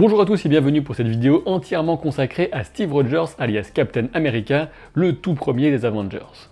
Bonjour à tous et bienvenue pour cette vidéo entièrement consacrée à Steve Rogers alias Captain America, le tout premier des Avengers.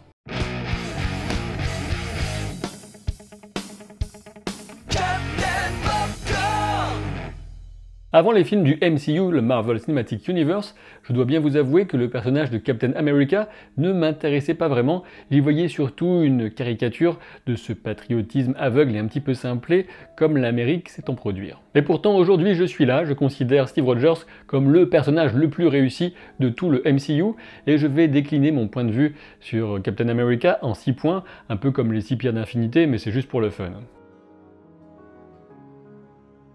Avant les films du MCU, le Marvel Cinematic Universe, je dois bien vous avouer que le personnage de Captain America ne m'intéressait pas vraiment, j'y voyais surtout une caricature de ce patriotisme aveugle et un petit peu simplé comme l'Amérique sait en produire. Mais pourtant aujourd'hui je suis là, je considère Steve Rogers comme le personnage le plus réussi de tout le MCU et je vais décliner mon point de vue sur Captain America en 6 points, un peu comme les 6 pierres d'infinité mais c'est juste pour le fun.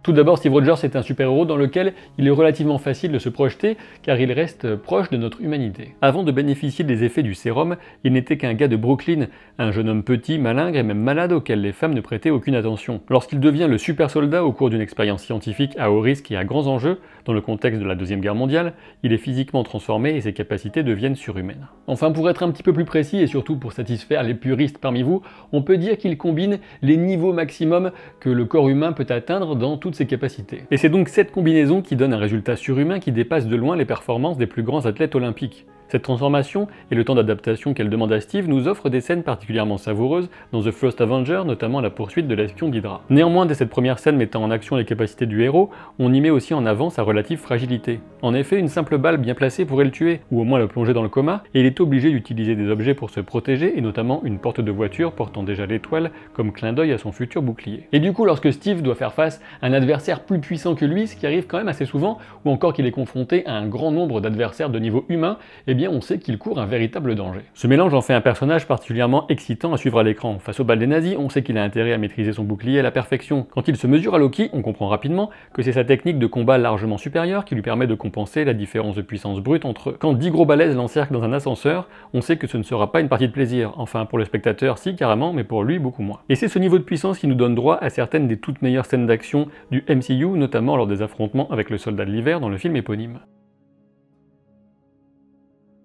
Tout d'abord, Steve Rogers est un super-héros dans lequel il est relativement facile de se projeter car il reste proche de notre humanité. Avant de bénéficier des effets du sérum, il n'était qu'un gars de Brooklyn, un jeune homme petit, malingre et même malade auquel les femmes ne prêtaient aucune attention. Lorsqu'il devient le super-soldat au cours d'une expérience scientifique à haut risque et à grands enjeux, dans le contexte de la Deuxième Guerre mondiale, il est physiquement transformé et ses capacités deviennent surhumaines. Enfin, pour être un petit peu plus précis et surtout pour satisfaire les puristes parmi vous, on peut dire qu'il combine les niveaux maximum que le corps humain peut atteindre dans toute ses capacités. Et c'est donc cette combinaison qui donne un résultat surhumain qui dépasse de loin les performances des plus grands athlètes olympiques. Cette transformation et le temps d'adaptation qu'elle demande à Steve nous offrent des scènes particulièrement savoureuses dans The First Avenger, notamment la poursuite de l'espion d'Hydra. Néanmoins, dès cette première scène mettant en action les capacités du héros, on y met aussi en avant sa relative fragilité. En effet, une simple balle bien placée pourrait le tuer, ou au moins le plonger dans le coma, et il est obligé d'utiliser des objets pour se protéger, et notamment une porte de voiture portant déjà l'étoile comme clin d'œil à son futur bouclier. Et du coup, lorsque Steve doit faire face à un adversaire plus puissant que lui, ce qui arrive quand même assez souvent, ou encore qu'il est confronté à un grand nombre d'adversaires de niveau humain, eh on sait qu'il court un véritable danger. Ce mélange en fait un personnage particulièrement excitant à suivre à l'écran. Face aux balles des nazis, on sait qu'il a intérêt à maîtriser son bouclier à la perfection. Quand il se mesure à Loki, on comprend rapidement que c'est sa technique de combat largement supérieure qui lui permet de compenser la différence de puissance brute entre eux. quand 10 gros balaises l'encerclent dans un ascenseur, on sait que ce ne sera pas une partie de plaisir. Enfin, pour le spectateur, si carrément, mais pour lui, beaucoup moins. Et c'est ce niveau de puissance qui nous donne droit à certaines des toutes meilleures scènes d'action du MCU, notamment lors des affrontements avec le soldat de l'hiver dans le film éponyme.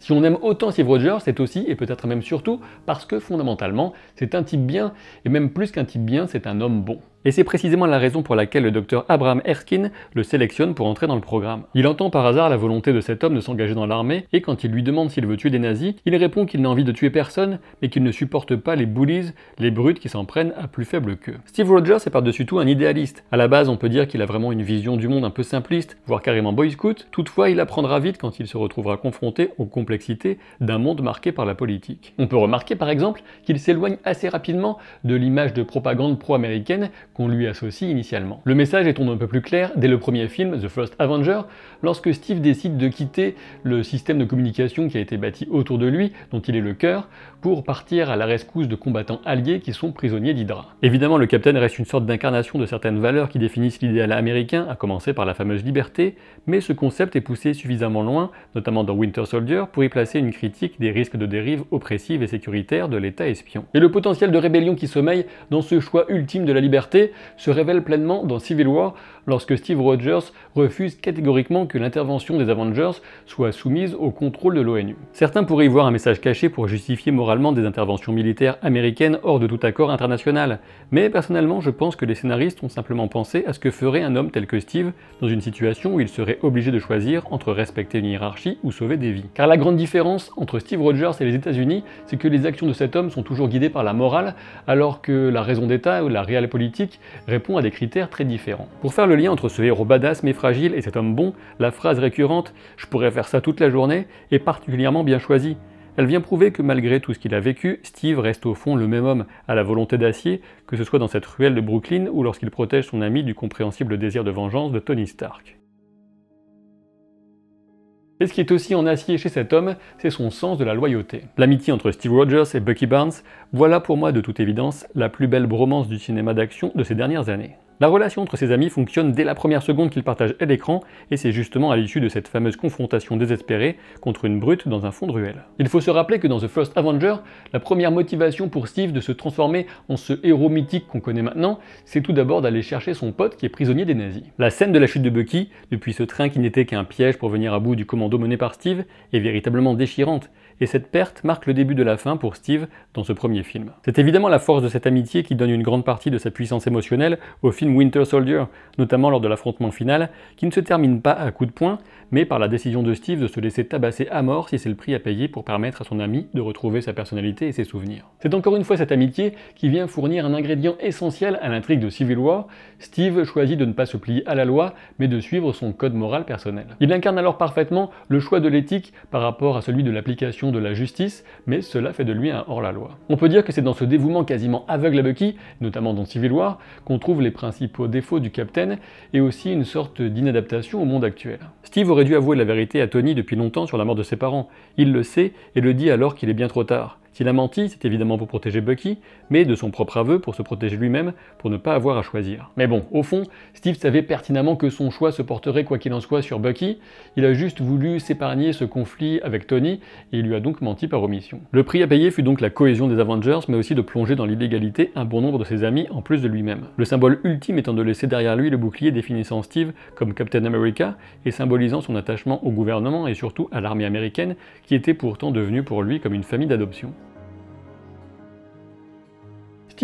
Si on aime autant Steve Rogers, c'est aussi, et peut-être même surtout, parce que fondamentalement, c'est un type bien, et même plus qu'un type bien, c'est un homme bon. Et c'est précisément la raison pour laquelle le docteur Abraham Erskine le sélectionne pour entrer dans le programme. Il entend par hasard la volonté de cet homme de s'engager dans l'armée, et quand il lui demande s'il veut tuer des nazis, il répond qu'il n'a envie de tuer personne, mais qu'il ne supporte pas les bullies, les brutes qui s'en prennent à plus faible qu'eux. Steve Rogers est par-dessus tout un idéaliste. À la base, on peut dire qu'il a vraiment une vision du monde un peu simpliste, voire carrément boy scout, toutefois il apprendra vite quand il se retrouvera confronté aux complexités d'un monde marqué par la politique. On peut remarquer par exemple qu'il s'éloigne assez rapidement de l'image de propagande pro-américaine qu'on lui associe initialement. Le message est tombé un peu plus clair dès le premier film, The First Avenger, lorsque Steve décide de quitter le système de communication qui a été bâti autour de lui, dont il est le cœur, pour partir à la rescousse de combattants alliés qui sont prisonniers d'Hydra. Évidemment, le Capitaine reste une sorte d'incarnation de certaines valeurs qui définissent l'idéal américain, à commencer par la fameuse liberté, mais ce concept est poussé suffisamment loin, notamment dans Winter Soldier, pour y placer une critique des risques de dérive oppressive et sécuritaire de l'État espion. Et le potentiel de rébellion qui sommeille dans ce choix ultime de la liberté se révèle pleinement dans Civil War, lorsque Steve Rogers refuse catégoriquement que l'intervention des Avengers soit soumise au contrôle de l'ONU. Certains pourraient y voir un message caché pour justifier moralement des interventions militaires américaines hors de tout accord international, mais personnellement je pense que les scénaristes ont simplement pensé à ce que ferait un homme tel que Steve dans une situation où il serait obligé de choisir entre respecter une hiérarchie ou sauver des vies. Car la grande différence entre Steve Rogers et les États-Unis, c'est que les actions de cet homme sont toujours guidées par la morale, alors que la raison d'État ou la réelle politique répond à des critères très différents. Pour faire le lien entre ce héros badass mais fragile et cet homme bon, la phrase récurrente Je pourrais faire ça toute la journée est particulièrement bien choisie. Elle vient prouver que malgré tout ce qu'il a vécu, Steve reste au fond le même homme, à la volonté d'acier, que ce soit dans cette ruelle de Brooklyn ou lorsqu'il protège son ami du compréhensible désir de vengeance de Tony Stark. Et ce qui est aussi en acier chez cet homme, c'est son sens de la loyauté. L'amitié entre Steve Rogers et Bucky Barnes, voilà pour moi de toute évidence la plus belle bromance du cinéma d'action de ces dernières années. La relation entre ses amis fonctionne dès la première seconde qu'ils partagent l'écran, et c'est justement à l'issue de cette fameuse confrontation désespérée contre une brute dans un fond de ruelle. Il faut se rappeler que dans The First Avenger, la première motivation pour Steve de se transformer en ce héros mythique qu'on connaît maintenant, c'est tout d'abord d'aller chercher son pote qui est prisonnier des nazis. La scène de la chute de Bucky, depuis ce train qui n'était qu'un piège pour venir à bout du commando mené par Steve, est véritablement déchirante, et cette perte marque le début de la fin pour Steve dans ce premier film. C'est évidemment la force de cette amitié qui donne une grande partie de sa puissance émotionnelle au film Winter Soldier, notamment lors de l'affrontement final, qui ne se termine pas à coup de poing, mais par la décision de Steve de se laisser tabasser à mort si c'est le prix à payer pour permettre à son ami de retrouver sa personnalité et ses souvenirs. C'est encore une fois cette amitié qui vient fournir un ingrédient essentiel à l'intrigue de Civil War. Steve choisit de ne pas se plier à la loi, mais de suivre son code moral personnel. Il incarne alors parfaitement le choix de l'éthique par rapport à celui de l'application de la justice, mais cela fait de lui un hors-la-loi. On peut dire que c'est dans ce dévouement quasiment aveugle à Bucky, notamment dans Civil War, qu'on trouve les principaux défauts du Captain et aussi une sorte d'inadaptation au monde actuel. Steve aurait dû avouer la vérité à Tony depuis longtemps sur la mort de ses parents. Il le sait et le dit alors qu'il est bien trop tard. S'il a menti, c'est évidemment pour protéger Bucky, mais de son propre aveu, pour se protéger lui-même, pour ne pas avoir à choisir. Mais bon, au fond, Steve savait pertinemment que son choix se porterait quoi qu'il en soit sur Bucky, il a juste voulu s'épargner ce conflit avec Tony, et il lui a donc menti par omission. Le prix à payer fut donc la cohésion des Avengers, mais aussi de plonger dans l'illégalité un bon nombre de ses amis en plus de lui-même. Le symbole ultime étant de laisser derrière lui le bouclier définissant Steve comme Captain America et symbolisant son attachement au gouvernement et surtout à l'armée américaine, qui était pourtant devenue pour lui comme une famille d'adoption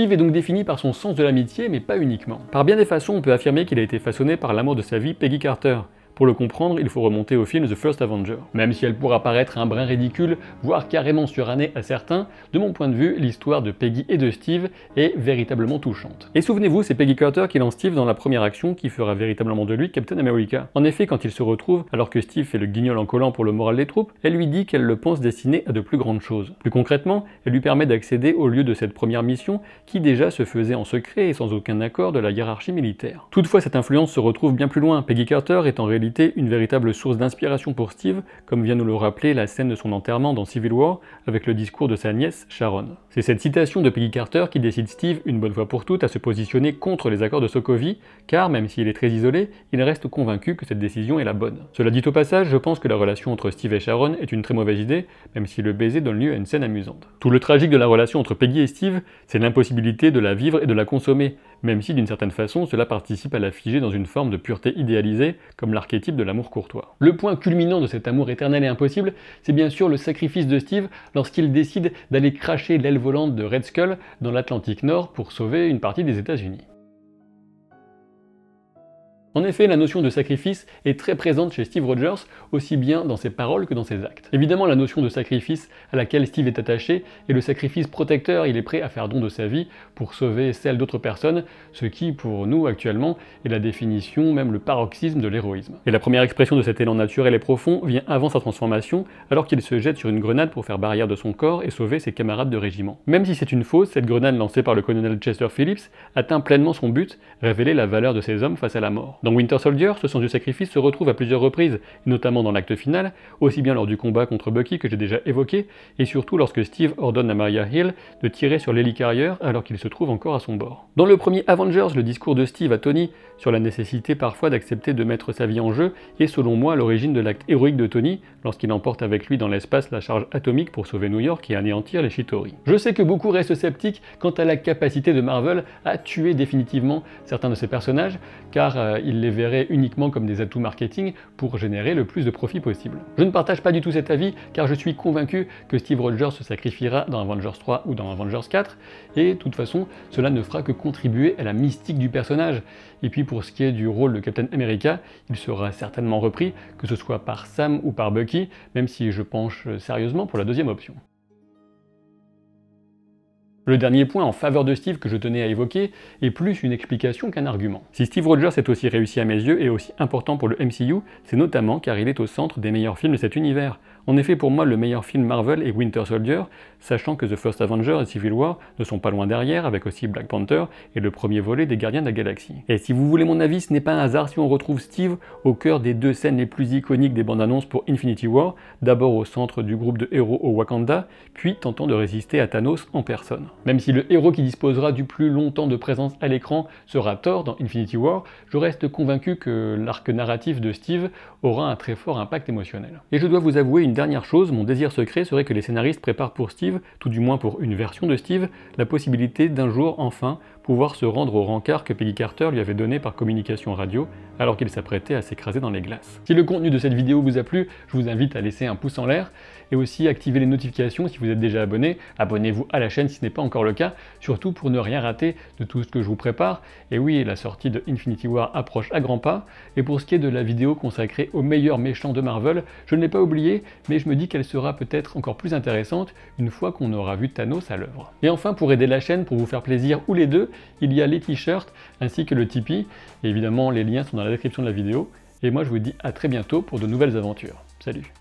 est donc défini par son sens de l'amitié, mais pas uniquement. Par bien des façons, on peut affirmer qu'il a été façonné par l'amour de sa vie, Peggy Carter. Pour le comprendre, il faut remonter au film The First Avenger. Même si elle pourra paraître un brin ridicule, voire carrément surannée à certains, de mon point de vue, l'histoire de Peggy et de Steve est véritablement touchante. Et souvenez-vous, c'est Peggy Carter qui lance Steve dans la première action qui fera véritablement de lui Captain America. En effet, quand il se retrouve, alors que Steve fait le guignol en collant pour le moral des troupes, elle lui dit qu'elle le pense destiné à de plus grandes choses. Plus concrètement, elle lui permet d'accéder au lieu de cette première mission qui déjà se faisait en secret et sans aucun accord de la hiérarchie militaire. Toutefois, cette influence se retrouve bien plus loin, Peggy Carter est en une véritable source d'inspiration pour Steve, comme vient nous le rappeler la scène de son enterrement dans Civil War avec le discours de sa nièce Sharon. C'est cette citation de Peggy Carter qui décide Steve une bonne fois pour toutes à se positionner contre les accords de Sokovie, car même s'il est très isolé, il reste convaincu que cette décision est la bonne. Cela dit au passage, je pense que la relation entre Steve et Sharon est une très mauvaise idée, même si le baiser donne lieu à une scène amusante. Tout le tragique de la relation entre Peggy et Steve, c'est l'impossibilité de la vivre et de la consommer, même si d'une certaine façon cela participe à la figer dans une forme de pureté idéalisée, comme l'archétype de l'amour courtois. Le point culminant de cet amour éternel et impossible, c'est bien sûr le sacrifice de Steve lorsqu'il décide d'aller cracher l'aile volante de Red Skull dans l'Atlantique Nord pour sauver une partie des États-Unis. En effet, la notion de sacrifice est très présente chez Steve Rogers, aussi bien dans ses paroles que dans ses actes. Évidemment, la notion de sacrifice à laquelle Steve est attaché est le sacrifice protecteur, il est prêt à faire don de sa vie pour sauver celle d'autres personnes, ce qui, pour nous actuellement, est la définition, même le paroxysme de l'héroïsme. Et la première expression de cet élan naturel et profond vient avant sa transformation, alors qu'il se jette sur une grenade pour faire barrière de son corps et sauver ses camarades de régiment. Même si c'est une fausse, cette grenade lancée par le colonel Chester Phillips atteint pleinement son but, révéler la valeur de ses hommes face à la mort. Dans Winter Soldier, ce sens du sacrifice se retrouve à plusieurs reprises, notamment dans l'acte final, aussi bien lors du combat contre Bucky que j'ai déjà évoqué, et surtout lorsque Steve ordonne à Maria Hill de tirer sur l'hélicarrière alors qu'il se trouve encore à son bord. Dans le premier Avengers, le discours de Steve à Tony sur la nécessité parfois d'accepter de mettre sa vie en jeu est selon moi l'origine de l'acte héroïque de Tony lorsqu'il emporte avec lui dans l'espace la charge atomique pour sauver New York et anéantir les Shitori. Je sais que beaucoup restent sceptiques quant à la capacité de Marvel à tuer définitivement certains de ses personnages, car euh, il ils les verrait uniquement comme des atouts marketing pour générer le plus de profit possible. Je ne partage pas du tout cet avis car je suis convaincu que Steve Rogers se sacrifiera dans Avengers 3 ou dans Avengers 4 et de toute façon cela ne fera que contribuer à la mystique du personnage. Et puis pour ce qui est du rôle de Captain America, il sera certainement repris, que ce soit par Sam ou par Bucky, même si je penche sérieusement pour la deuxième option. Le dernier point en faveur de Steve que je tenais à évoquer est plus une explication qu'un argument. Si Steve Rogers est aussi réussi à mes yeux et aussi important pour le MCU, c'est notamment car il est au centre des meilleurs films de cet univers. En effet, pour moi, le meilleur film Marvel est Winter Soldier, sachant que The First Avenger et Civil War ne sont pas loin derrière, avec aussi Black Panther et le premier volet des Gardiens de la Galaxie. Et si vous voulez mon avis, ce n'est pas un hasard si on retrouve Steve au cœur des deux scènes les plus iconiques des bandes annonces pour Infinity War, d'abord au centre du groupe de héros au Wakanda, puis tentant de résister à Thanos en personne. Même si le héros qui disposera du plus longtemps de présence à l'écran sera Thor dans Infinity War, je reste convaincu que l'arc narratif de Steve aura un très fort impact émotionnel. Et je dois vous avouer une dernière chose, mon désir secret serait que les scénaristes préparent pour Steve, tout du moins pour une version de Steve, la possibilité d'un jour enfin pouvoir se rendre au rencard que Peggy Carter lui avait donné par communication radio alors qu'il s'apprêtait à s'écraser dans les glaces. Si le contenu de cette vidéo vous a plu, je vous invite à laisser un pouce en l'air et aussi activer les notifications si vous êtes déjà abonné. Abonnez-vous à la chaîne si ce n'est pas encore le cas, surtout pour ne rien rater de tout ce que je vous prépare. Et oui, la sortie de Infinity War approche à grands pas. Et pour ce qui est de la vidéo consacrée aux meilleurs méchants de Marvel, je ne l'ai pas oubliée, mais je me dis qu'elle sera peut-être encore plus intéressante une fois qu'on aura vu Thanos à l'œuvre. Et enfin, pour aider la chaîne, pour vous faire plaisir ou les deux, il y a les t-shirts ainsi que le Tipeee. évidemment, les liens sont dans la description de la vidéo. Et moi, je vous dis à très bientôt pour de nouvelles aventures. Salut